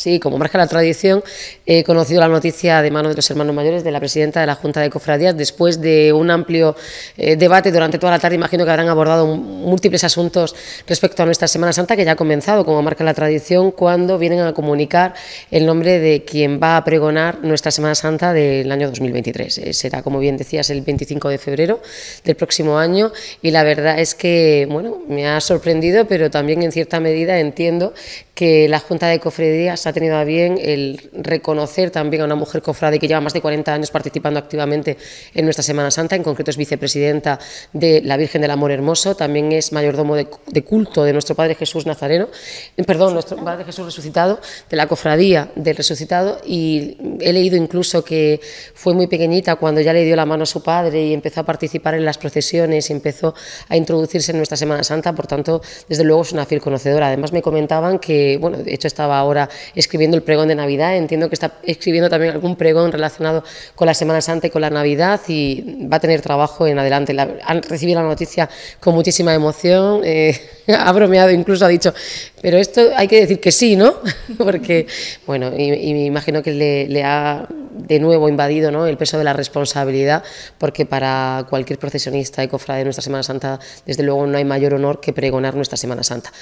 Sí, como marca la tradición, he conocido la noticia de mano de los hermanos mayores de la presidenta de la Junta de Cofradías después de un amplio eh, debate durante toda la tarde. Imagino que habrán abordado múltiples asuntos respecto a nuestra Semana Santa que ya ha comenzado, como marca la tradición, cuando vienen a comunicar el nombre de quien va a pregonar nuestra Semana Santa del año 2023. Eh, será, como bien decías, el 25 de febrero del próximo año y la verdad es que, bueno, me ha sorprendido, pero también en cierta medida entiendo que la Junta de Cofradías ha tenido a bien el reconocer también a una mujer cofrade que lleva más de 40 años participando activamente en nuestra Semana Santa, en concreto es vicepresidenta de la Virgen del Amor Hermoso, también es mayordomo de, culto de nuestro Padre Jesús Nazareno, eh, perdón, nuestro Padre Jesús Resucitado, de la Cofradía del Resucitado, y he leído incluso que fue muy pequeñita cuando ya le dio la mano a su padre y empezó a participar en las procesiones y empezó a introducirse en nuestra Semana Santa, por tanto, desde luego es una fiel conocedora. Además me comentaban que, bueno, de hecho estaba ahora escribiendo el pregón de Navidad, entiendo que está escribiendo también algún pregón relacionado con la Semana Santa y con la Navidad y va a tener trabajo en adelante. La, han recibido la noticia con muchísima emoción, eh, ha bromeado, incluso ha dicho, pero esto hay que decir que sí, ¿no? Porque, bueno, y, me imagino que le ha de nuevo invadido ¿no? el peso de la responsabilidad, porque para cualquier procesionista y cofrade de nuestra Semana Santa, desde luego no hay mayor honor que pregonar nuestra Semana Santa.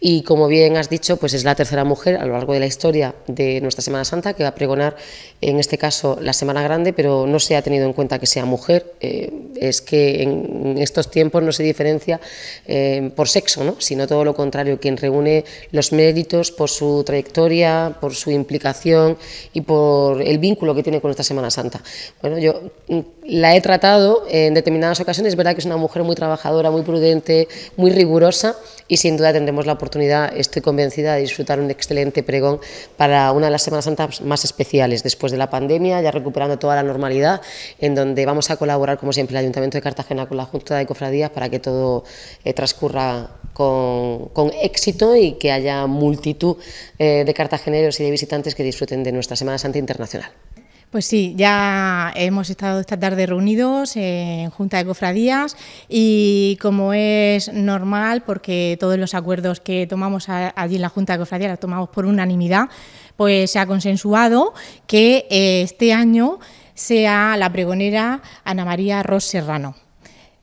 Y como bien has dicho, pues es la tercera mujer a lo largo de la historia de nuestra Semana Santa que va a pregonar, en este caso, la Semana Grande, pero no se ha tenido en cuenta que sea mujer. Eh, es que en estos tiempos no se diferencia eh, por sexo, sino todo lo contrario, quien reúne los méritos por su trayectoria, por su implicación y por el vínculo que tiene con esta Semana Santa. Bueno, yo mm, la he tratado en determinadas ocasiones, es verdad que es una mujer muy trabajadora, muy prudente, muy rigurosa y sin duda tendremos la oportunidad, estoy convencida, de disfrutar un excelente pregón para una de las Semanas Santas más especiales, después de la pandemia, ya recuperando toda la normalidad, en donde vamos a colaborar como siempre Ayuntamiento de Cartagena con la Junta de Cofradías para que todo eh, transcurra con, éxito y que haya multitud eh, de cartageneros y de visitantes que disfruten de nuestra Semana Santa Internacional. Pues sí, ya hemos estado esta tarde reunidos en Junta de Cofradías y como es normal, porque todos los acuerdos que tomamos allí en la Junta de Cofradías los tomamos por unanimidad, pues se ha consensuado que eh, este año sea la pregonera Ana María Ross Serrano,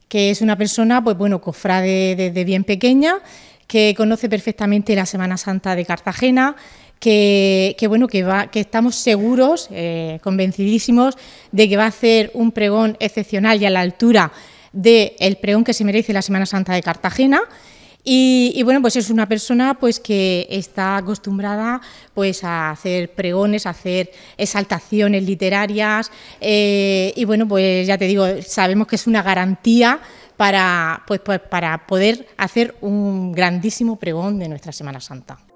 que es una persona, pues bueno, cofrade desde bien pequeña, que conoce perfectamente la Semana Santa de Cartagena, que, bueno que estamos seguros eh, convencidísimos de que va a hacer un pregón excepcional y a la altura del pregón que se merece la Semana Santa de Cartagena y, bueno, pues es una persona pues que está acostumbrada pues a hacer pregones, a hacer exaltaciones literarias eh, y bueno, pues ya te digo, sabemos que es una garantía para, pues, pues para poder hacer un grandísimo pregón de nuestra Semana Santa.